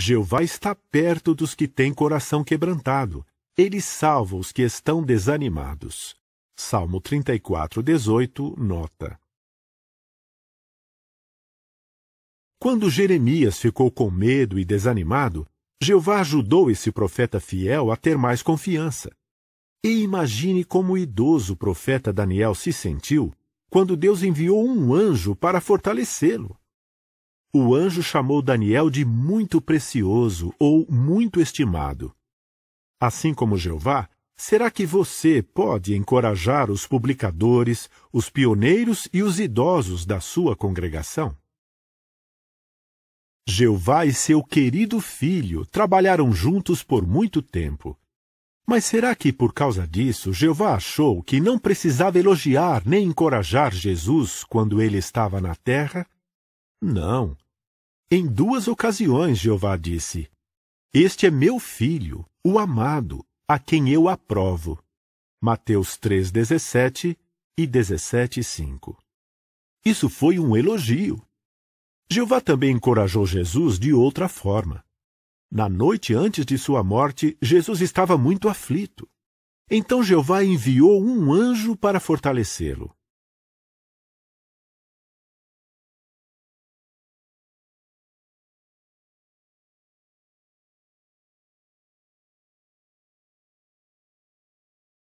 Jeová está perto dos que têm coração quebrantado. Ele salva os que estão desanimados. Salmo 34, 18, nota. Quando Jeremias ficou com medo e desanimado, Jeová ajudou esse profeta fiel a ter mais confiança. E imagine como o idoso profeta Daniel se sentiu quando Deus enviou um anjo para fortalecê-lo o anjo chamou Daniel de muito precioso ou muito estimado. Assim como Jeová, será que você pode encorajar os publicadores, os pioneiros e os idosos da sua congregação? Jeová e seu querido filho trabalharam juntos por muito tempo. Mas será que por causa disso Jeová achou que não precisava elogiar nem encorajar Jesus quando ele estava na terra? Não. Em duas ocasiões Jeová disse: Este é meu filho, o amado, a quem eu aprovo. Mateus 3:17 e 17:5. Isso foi um elogio. Jeová também encorajou Jesus de outra forma. Na noite antes de sua morte, Jesus estava muito aflito. Então Jeová enviou um anjo para fortalecê-lo.